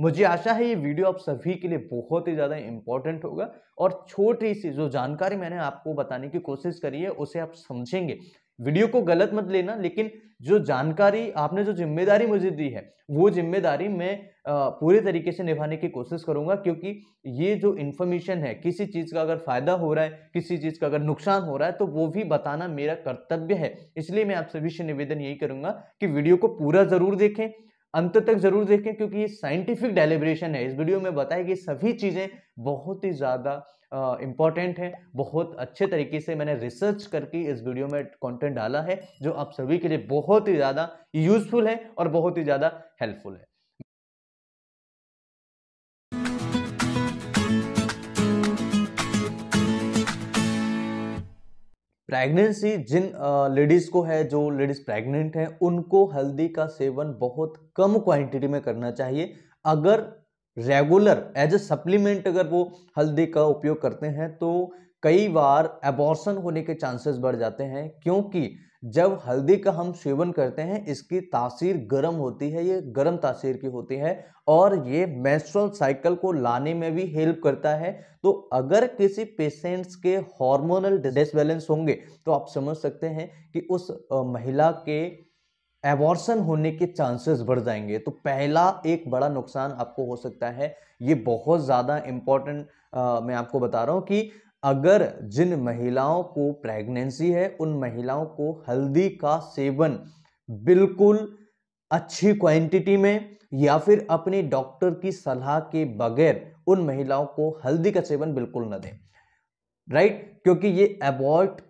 मुझे आशा है ये वीडियो आप सभी के लिए बहुत ही ज़्यादा इंपॉर्टेंट होगा और छोटी सी जो जानकारी मैंने आपको बताने की कोशिश करी है उसे आप समझेंगे वीडियो को गलत मत लेना लेकिन जो जानकारी आपने जो जिम्मेदारी मुझे दी है वो जिम्मेदारी मैं पूरे तरीके से निभाने की कोशिश करूंगा क्योंकि ये जो इन्फॉर्मेशन है किसी चीज़ का अगर फायदा हो रहा है किसी चीज़ का अगर नुकसान हो रहा है तो वो भी बताना मेरा कर्तव्य है इसलिए मैं आप सभी से निवेदन यही करूंगा कि वीडियो को पूरा ज़रूर देखें अंत तक जरूर देखें क्योंकि ये साइंटिफिक डेलिब्रेशन है इस वीडियो में बताया कि सभी चीज़ें बहुत ही ज़्यादा इम्पॉर्टेंट है बहुत अच्छे तरीके से मैंने रिसर्च करके इस वीडियो में कंटेंट डाला है जो आप सभी के लिए बहुत ही ज़्यादा यूजफुल है और बहुत ही ज़्यादा हेल्पफुल है प्रेगनेंसी जिन लेडीज़ को है जो लेडीज़ प्रेग्नेंट हैं उनको हल्दी का सेवन बहुत कम क्वांटिटी में करना चाहिए अगर रेगुलर एज ए सप्लीमेंट अगर वो हल्दी का उपयोग करते हैं तो कई बार एबॉर्सन होने के चांसेस बढ़ जाते हैं क्योंकि जब हल्दी का हम सेवन करते हैं इसकी तासीर गर्म होती है ये गर्म तासीर की होती है और ये मैस्ट्रल साइकिल को लाने में भी हेल्प करता है तो अगर किसी पेशेंट्स के हार्मोनल डिसबैलेंस होंगे तो आप समझ सकते हैं कि उस महिला के एवॉर्सन होने के चांसेस बढ़ जाएंगे तो पहला एक बड़ा नुकसान आपको हो सकता है ये बहुत ज़्यादा इम्पॉर्टेंट मैं आपको बता रहा हूँ कि अगर जिन महिलाओं को प्रेगनेंसी है उन महिलाओं को हल्दी का सेवन बिल्कुल अच्छी क्वांटिटी में या फिर अपने डॉक्टर की सलाह के बगैर उन महिलाओं को हल्दी का सेवन बिल्कुल न दें राइट क्योंकि ये एबॉर्ट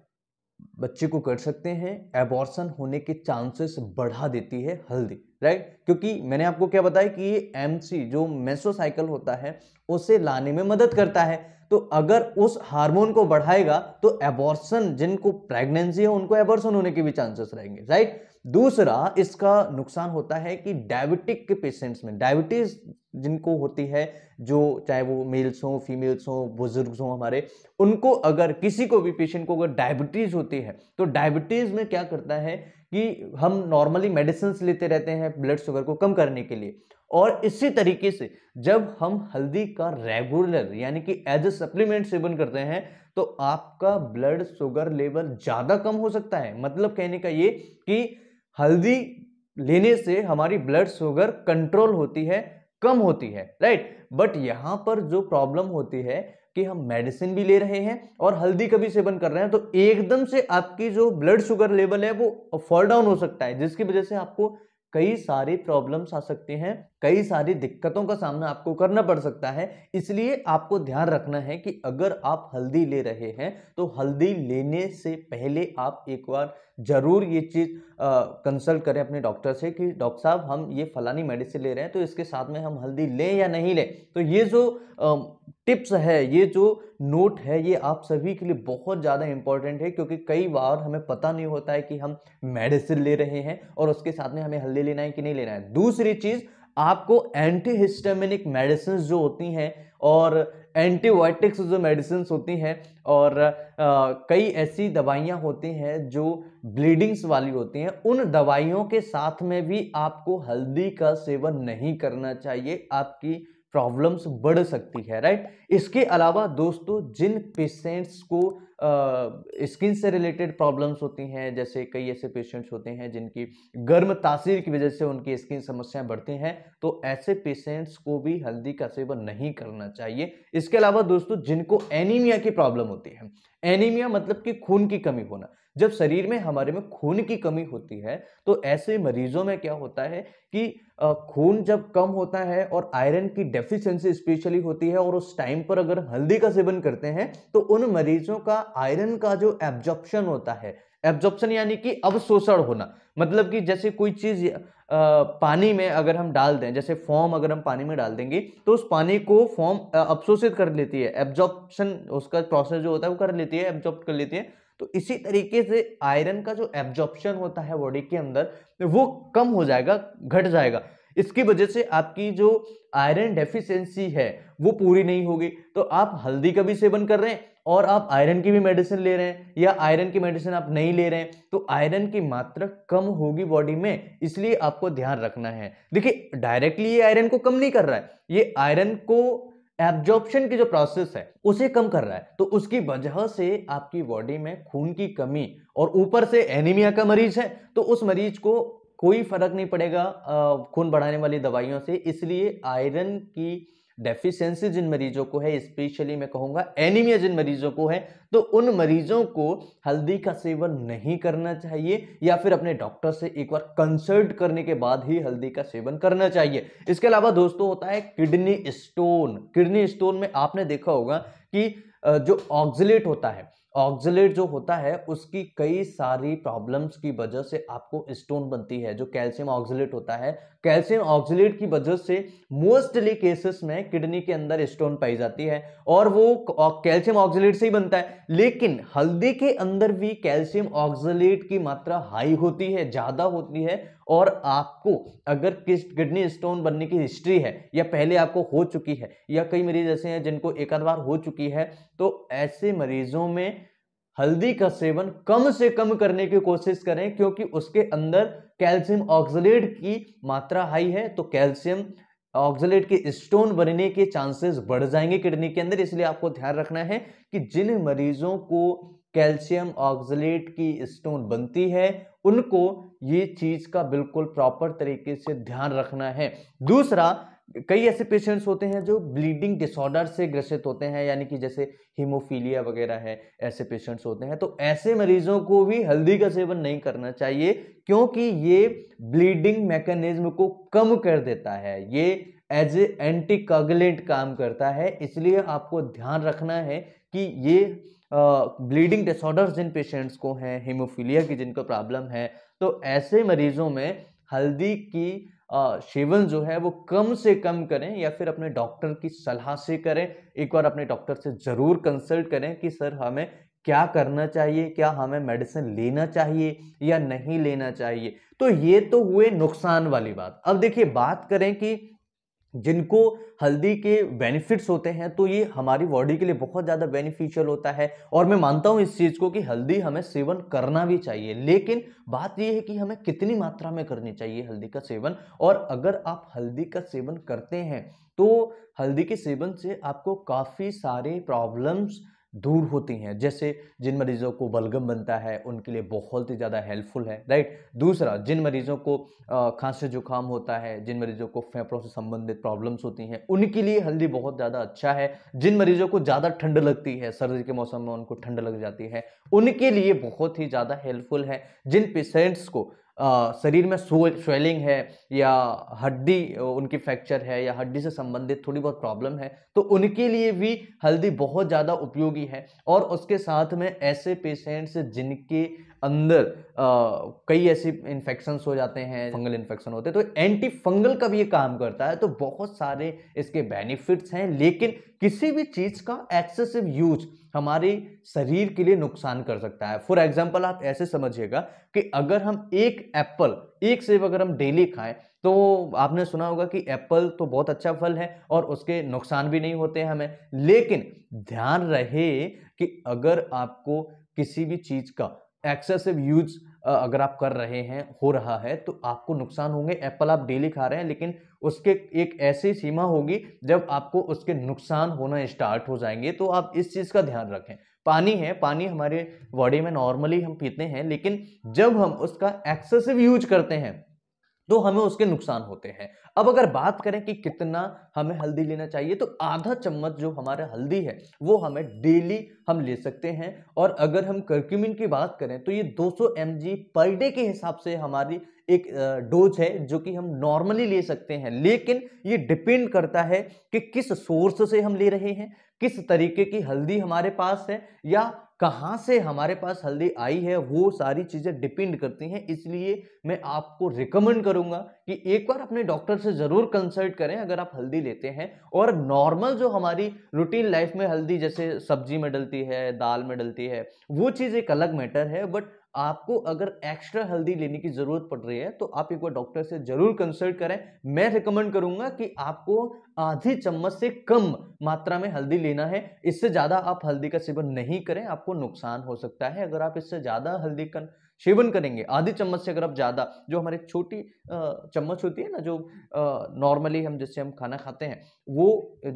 बच्चे को कर सकते हैं एबॉर्सन होने के चांसेस बढ़ा देती है हल्दी राइट क्योंकि मैंने आपको क्या बताया कि एम सी जो मेसोसाइकिल होता है उसे लाने में मदद करता है तो अगर उस हार्मोन को बढ़ाएगा तो एबॉर्सन जिनको प्रेगनेंसी है उनको एबॉर्सन होने के भी चांसेस रहेंगे राइट दूसरा इसका नुकसान होता है कि डायबिटिक के पेशेंट्स में डायबिटीज जिनको होती है जो चाहे वो मेल्स हों फीमेल्स हों बुजुर्ग हों हमारे उनको अगर किसी को भी पेशेंट को अगर डायबिटीज़ होती है तो डायबिटीज़ में क्या करता है कि हम नॉर्मली मेडिसिन लेते रहते हैं ब्लड शुगर को कम करने के लिए और इसी तरीके से जब हम हल्दी का रेगुलर यानी कि एज ए सप्लीमेंट सेवन करते हैं तो आपका ब्लड शुगर लेवल ज़्यादा कम हो सकता है मतलब कहने का ये कि हल्दी लेने से हमारी ब्लड शुगर कंट्रोल होती है कम होती है राइट बट यहाँ पर जो प्रॉब्लम होती है कि हम मेडिसिन भी ले रहे हैं और हल्दी का भी सेवन कर रहे हैं तो एकदम से आपकी जो ब्लड शुगर लेवल है वो फॉल डाउन हो सकता है जिसकी वजह से आपको कई सारे प्रॉब्लम्स आ सकते हैं कई सारी दिक्कतों का सामना आपको करना पड़ सकता है इसलिए आपको ध्यान रखना है कि अगर आप हल्दी ले रहे हैं तो हल्दी लेने से पहले आप एक बार ज़रूर ये चीज़ कंसल्ट करें अपने डॉक्टर से कि डॉक्टर साहब हम ये फलानी मेडिसिन ले रहे हैं तो इसके साथ में हम हल्दी लें या नहीं लें तो ये जो टिप्स है ये जो नोट है ये आप सभी के लिए बहुत ज़्यादा इंपॉर्टेंट है क्योंकि कई बार हमें पता नहीं होता है कि हम मेडिसिन ले रहे हैं और उसके साथ में हमें हल्दी लेना है कि नहीं लेना है दूसरी चीज़ आपको एंटी हिस्टेमिनिक मेडिसिन जो होती हैं और एंटीबायोटिक्स जो मेडिसिन होती हैं और आ, कई ऐसी दवाइयाँ होती हैं जो ब्लीडिंग्स वाली होती हैं उन दवाइयों के साथ में भी आपको हल्दी का सेवन नहीं करना चाहिए आपकी प्रॉब्लम्स बढ़ सकती है राइट इसके अलावा दोस्तों जिन पेशेंट्स को स्किन से रिलेटेड प्रॉब्लम्स होती हैं जैसे कई ऐसे पेशेंट्स होते हैं जिनकी गर्म तासीर की वजह से उनकी स्किन समस्याएं बढ़ती हैं तो ऐसे पेशेंट्स को भी हल्दी का सेवन नहीं करना चाहिए इसके अलावा दोस्तों जिनको एनीमिया की प्रॉब्लम होती है एनीमिया मतलब कि खून की कमी होना जब शरीर में हमारे में खून की कमी होती है तो ऐसे मरीजों में क्या होता है कि खून जब कम होता है और आयरन की डेफिशिएंसी स्पेशली होती है और उस टाइम पर अगर हल्दी का सेवन करते हैं तो उन मरीजों का आयरन का जो एब्जॉर्प्शन होता है एब्जॉर्प्शन यानी कि अवशोषण होना मतलब कि जैसे कोई चीज पानी में अगर हम डाल दें जैसे फॉर्म अगर हम पानी में डाल देंगे तो उस पानी को फॉर्म अवशोषित कर लेती है एब्जॉर्प्शन उसका प्रोसेस जो होता है वो कर लेती है एब्जॉर्ब कर लेती है तो इसी तरीके से आयरन का जो एब्जॉर्प्शन होता है बॉडी के अंदर वो कम हो जाएगा घट जाएगा इसकी वजह से आपकी जो आयरन डेफिशिएंसी है वो पूरी नहीं होगी तो आप हल्दी का भी सेवन कर रहे हैं और आप आयरन की भी मेडिसिन ले रहे हैं या आयरन की मेडिसिन आप नहीं ले रहे हैं तो आयरन की मात्रा कम होगी बॉडी में इसलिए आपको ध्यान रखना है देखिए डायरेक्टली ये आयरन को कम नहीं कर रहा है ये आयरन को एब्जॉर्प्शन की जो प्रोसेस है उसे कम कर रहा है तो उसकी वजह से आपकी बॉडी में खून की कमी और ऊपर से एनीमिया का मरीज है तो उस मरीज को कोई फर्क नहीं पड़ेगा खून बढ़ाने वाली दवाइयों से इसलिए आयरन की डेफिशिएंसी जिन मरीजों को है स्पेशली मैं कहूँगा एनीमिया जिन मरीजों को है तो उन मरीजों को हल्दी का सेवन नहीं करना चाहिए या फिर अपने डॉक्टर से एक बार कंसल्ट करने के बाद ही हल्दी का सेवन करना चाहिए इसके अलावा दोस्तों होता है किडनी स्टोन किडनी स्टोन में आपने देखा होगा कि जो ऑक्जिलेट होता है ऑक्जिलेट जो होता है उसकी कई सारी प्रॉब्लम्स की वजह से आपको स्टोन बनती है जो कैल्शियम ऑक्जिलेट होता है कैल्शियम ऑक्जिलेट की वजह से मोस्टली केसेस में किडनी के अंदर स्टोन पाई जाती है और वो कैल्शियम ऑक्जिलेट से ही बनता है लेकिन हल्दी के अंदर भी कैल्शियम ऑक्जिलेट की मात्रा हाई होती है ज़्यादा होती है और आपको अगर किस किडनी स्टोन बनने की हिस्ट्री है या पहले आपको हो चुकी है या कई मरीज ऐसे हैं जिनको एक आध बार हो चुकी है तो ऐसे मरीजों में हल्दी का सेवन कम से कम करने की कोशिश करें क्योंकि उसके अंदर कैल्शियम ऑक्सलेट की मात्रा हाई है तो कैल्शियम ऑक्सलेट के स्टोन बनने के चांसेस बढ़ जाएंगे किडनी के अंदर इसलिए आपको ध्यान रखना है कि जिन मरीजों को कैल्शियम ऑक्सलेट की स्टोन बनती है उनको ये चीज का बिल्कुल प्रॉपर तरीके से ध्यान रखना है दूसरा कई ऐसे पेशेंट्स होते हैं जो ब्लीडिंग डिसऑर्डर से ग्रसित होते हैं यानी कि जैसे हीमोफीलिया वगैरह है ऐसे पेशेंट्स होते हैं तो ऐसे मरीजों को भी हल्दी का सेवन नहीं करना चाहिए क्योंकि ये ब्लीडिंग मैकेनिज्म को कम कर देता है ये एज ए एंटी काम करता है इसलिए आपको ध्यान रखना है कि ये ब्लीडिंग डिसऑर्डर्स जिन पेशेंट्स को हैं हीमोफीलिया की जिनको प्रॉब्लम है तो ऐसे मरीजों में हल्दी की सेवन जो है वो कम से कम करें या फिर अपने डॉक्टर की सलाह से करें एक बार अपने डॉक्टर से ज़रूर कंसल्ट करें कि सर हमें क्या करना चाहिए क्या हमें मेडिसिन लेना चाहिए या नहीं लेना चाहिए तो ये तो हुए नुकसान वाली बात अब देखिए बात करें कि जिनको हल्दी के बेनिफिट्स होते हैं तो ये हमारी बॉडी के लिए बहुत ज़्यादा बेनिफिशियल होता है और मैं मानता हूँ इस चीज़ को कि हल्दी हमें सेवन करना भी चाहिए लेकिन बात ये है कि हमें कितनी मात्रा में करनी चाहिए हल्दी का सेवन और अगर आप हल्दी का सेवन करते हैं तो हल्दी के सेवन से आपको काफ़ी सारे प्रॉब्लम्स दूर होती हैं जैसे जिन मरीज़ों को बलगम बनता है उनके लिए बहुत ही ज़्यादा हेल्पफुल है राइट दूसरा जिन मरीज़ों को खांसी जुकाम होता है जिन मरीज़ों को फेफड़ों से संबंधित प्रॉब्लम्स होती हैं उनके लिए हल्दी बहुत ज़्यादा अच्छा है जिन मरीज़ों को ज़्यादा ठंड लगती है सर्दी के मौसम में उनको ठंड लग जाती है उनके लिए बहुत ही ज़्यादा हेल्पफुल है जिन पेशेंट्स को शरीर में स्वेलिंग है या हड्डी उनकी फ्रैक्चर है या हड्डी से संबंधित थोड़ी बहुत प्रॉब्लम है तो उनके लिए भी हल्दी बहुत ज़्यादा उपयोगी है और उसके साथ में ऐसे पेशेंट्स जिनके अंदर कई ऐसी इन्फेक्शंस हो जाते हैं फंगल इन्फेक्शन होते हैं तो एंटी फंगल का भी ये काम करता है तो बहुत सारे इसके बेनिफिट्स हैं लेकिन किसी भी चीज़ का एक्सेसिव यूज हमारे शरीर के लिए नुकसान कर सकता है फॉर एग्जाम्पल आप ऐसे समझिएगा कि अगर हम एक एप्पल एक सेब अगर हम डेली खाएं तो आपने सुना होगा कि एप्पल तो बहुत अच्छा फल है और उसके नुकसान भी नहीं होते हमें लेकिन ध्यान रहे कि अगर आपको किसी भी चीज़ का एक्सेसिव यूज अगर आप कर रहे हैं हो रहा है तो आपको नुकसान होंगे एप्पल आप डेली खा रहे हैं लेकिन उसके एक ऐसी सीमा होगी जब आपको उसके नुकसान होना स्टार्ट हो जाएंगे तो आप इस चीज़ का ध्यान रखें पानी है पानी हमारे बॉडी में नॉर्मली हम पीते हैं लेकिन जब हम उसका एक्सेसिव यूज करते हैं तो हमें उसके नुकसान होते हैं अब अगर बात करें कि कितना हमें हल्दी लेना चाहिए तो आधा चम्मच जो हमारा हल्दी है वो हमें डेली हम ले सकते हैं और अगर हम करक्यूमिन की बात करें तो ये 200 सौ पर डे के हिसाब से हमारी एक डोज है जो कि हम नॉर्मली ले सकते हैं लेकिन ये डिपेंड करता है कि किस सोर्स से हम ले रहे हैं किस तरीके की हल्दी हमारे पास है या कहाँ से हमारे पास हल्दी आई है वो सारी चीज़ें डिपेंड करती हैं इसलिए मैं आपको रिकमेंड करूँगा कि एक बार अपने डॉक्टर से ज़रूर कंसल्ट करें अगर आप हल्दी लेते हैं और नॉर्मल जो हमारी रूटीन लाइफ में हल्दी जैसे सब्जी में डलती है दाल में डलती है वो चीज़ एक अलग मैटर है बट आपको अगर एक्स्ट्रा हल्दी लेने की ज़रूरत पड़ रही है तो आप एक बार डॉक्टर से ज़रूर कंसल्ट करें मैं रिकमेंड करूंगा कि आपको आधी चम्मच से कम मात्रा में हल्दी लेना है इससे ज़्यादा आप हल्दी का सेवन नहीं करें आपको नुकसान हो सकता है अगर आप इससे ज़्यादा हल्दी का सेवन करेंगे आधी चम्मच से अगर आप ज़्यादा जो हमारी छोटी चम्मच होती है ना जो नॉर्मली हम जिससे हम खाना खाते हैं वो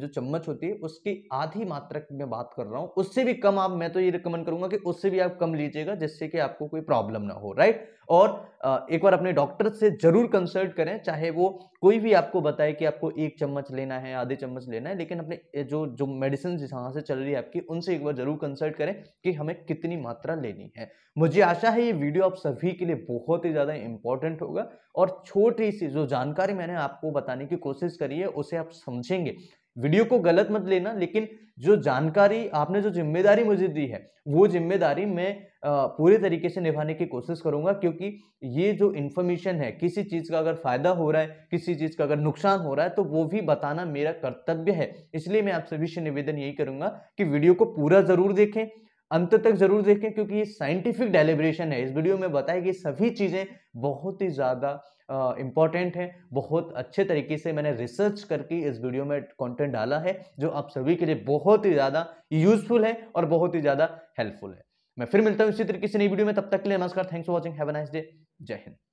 जो चम्मच होती है उसकी आधी मात्रा में बात कर रहा हूँ उससे भी कम आप मैं तो ये रिकमेंड करूँगा कि उससे भी आप कम लीजिएगा जिससे कि आपको कोई प्रॉब्लम ना हो राइट और एक बार अपने डॉक्टर से ज़रूर कंसल्ट करें चाहे वो कोई भी आपको बताए कि आपको एक चम्मच लेना है आधे चम्मच लेना है लेकिन अपने जो जो मेडिसिन जहाँ से चल रही है आपकी उनसे एक बार ज़रूर कंसल्ट करें कि हमें कितनी मात्रा लेनी है मुझे आशा है ये वीडियो आप सभी के लिए बहुत ही ज़्यादा इंपॉर्टेंट होगा और छोटी सी जो जानकारी मैंने आपको बताने की कोशिश करी है उसे आप समझेंगे वीडियो को गलत मत लेना लेकिन जो जानकारी आपने जो जिम्मेदारी मुझे दी है वो जिम्मेदारी मैं पूरे तरीके से निभाने की कोशिश करूंगा क्योंकि ये जो इन्फॉर्मेशन है किसी चीज़ का अगर फायदा हो रहा है किसी चीज़ का अगर नुकसान हो रहा है तो वो भी बताना मेरा कर्तव्य है इसलिए मैं आप सभी से निवेदन यही करूंगा कि वीडियो को पूरा ज़रूर देखें अंत तक जरूर देखें क्योंकि ये साइंटिफिक डेलिब्रेशन है इस वीडियो में बताया कि सभी चीज़ें बहुत ही ज़्यादा इम्पॉर्टेंट है बहुत अच्छे तरीके से मैंने रिसर्च करके इस वीडियो में कंटेंट डाला है जो आप सभी के लिए बहुत ही ज़्यादा यूजफुल है और बहुत ही ज़्यादा हेल्पफुल है मैं फिर मिलता हूँ इसी तरीके से नई वीडियो में तब तक के लिए नमस्कार thanks for watching have nice day जय हिंद